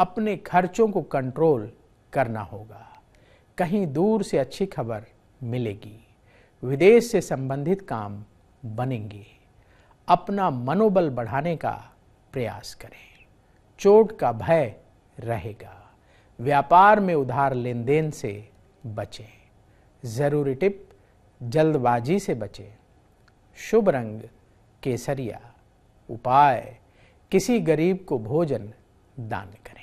अपने खर्चों को कंट्रोल करना होगा कहीं दूर से अच्छी खबर मिलेगी विदेश से संबंधित काम बनेंगे अपना मनोबल बढ़ाने का प्रयास करें चोट का भय रहेगा व्यापार में उधार लेन देन से बचें ज़रूरी टिप जल्दबाजी से बचें शुभ रंग केसरिया उपाय किसी गरीब को भोजन दान करें